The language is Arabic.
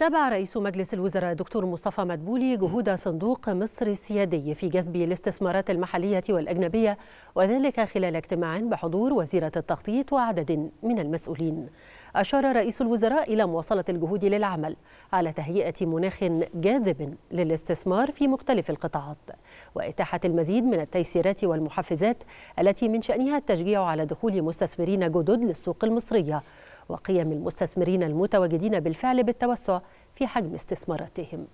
تابع رئيس مجلس الوزراء دكتور مصطفى مدبولي جهود صندوق مصر السيادي في جذب الاستثمارات المحلية والأجنبية وذلك خلال اجتماع بحضور وزيرة التخطيط وعدد من المسؤولين أشار رئيس الوزراء إلى مواصلة الجهود للعمل على تهيئة مناخ جاذب للاستثمار في مختلف القطاعات وإتاحة المزيد من التيسيرات والمحفزات التي من شأنها التشجيع على دخول مستثمرين جدد للسوق المصرية وقيم المستثمرين المتواجدين بالفعل بالتوسع في حجم استثماراتهم